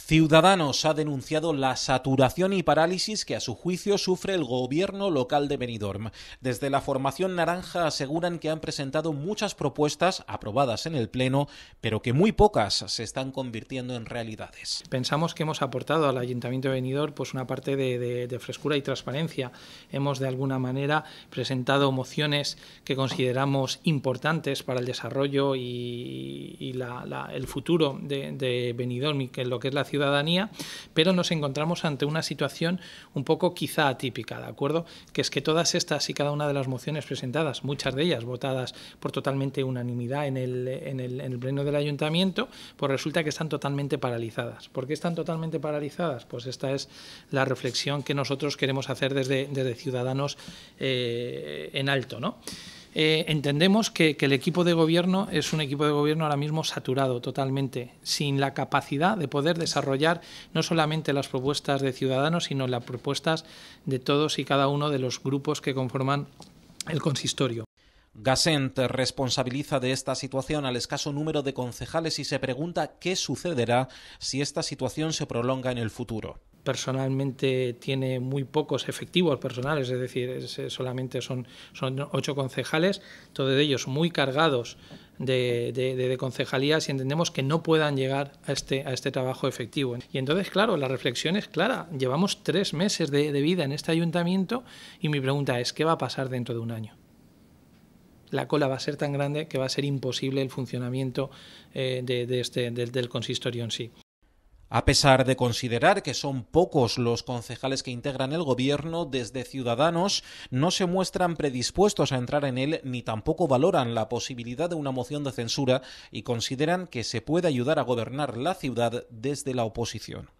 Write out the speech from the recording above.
Ciudadanos ha denunciado la saturación y parálisis que a su juicio sufre el gobierno local de Benidorm. Desde la formación naranja aseguran que han presentado muchas propuestas aprobadas en el Pleno, pero que muy pocas se están convirtiendo en realidades. Pensamos que hemos aportado al Ayuntamiento de Benidorm pues, una parte de, frescura y transparencia. Hemos de alguna manera presentado mociones que consideramos importantes para el desarrollo y, el futuro de, de Benidorm y que lo que es la ciudadanía, pero nos encontramos ante una situación un poco quizá atípica, ¿de acuerdo? Que es que todas estas y cada una de las mociones presentadas, muchas de ellas votadas por totalmente unanimidad en el, en el, pleno del ayuntamiento, pues resulta que están totalmente paralizadas. ¿Por qué están totalmente paralizadas? Pues esta es la reflexión que nosotros queremos hacer desde, desde Ciudadanos eh, en alto, ¿no? Eh, entendemos que, el equipo de gobierno es un equipo de gobierno ahora mismo saturado totalmente, sin la capacidad de poder desarrollar no solamente las propuestas de ciudadanos, sino las propuestas de todos y cada uno de los grupos que conforman el consistorio. Gassent responsabiliza de esta situación al escaso número de concejales y se pregunta qué sucederá si esta situación se prolonga en el futuro. Personalmente tiene muy pocos efectivos personales, es decir, eh, solamente son, ocho concejales, todos ellos muy cargados de, concejalías y entendemos que no puedan llegar este, a este, trabajo efectivo. Y entonces, claro, la reflexión es clara. Llevamos tres meses de vida en este ayuntamiento y mi pregunta es, ¿qué va a pasar dentro de un año? la cola va a ser tan grande que va a ser imposible el funcionamiento eh, este, del consistorio en sí. A pesar de considerar que son pocos los concejales que integran el gobierno, desde Ciudadanos no se muestran predispuestos a entrar en él ni tampoco valoran la posibilidad de una moción de censura y consideran que se puede ayudar a gobernar la ciudad desde la oposición.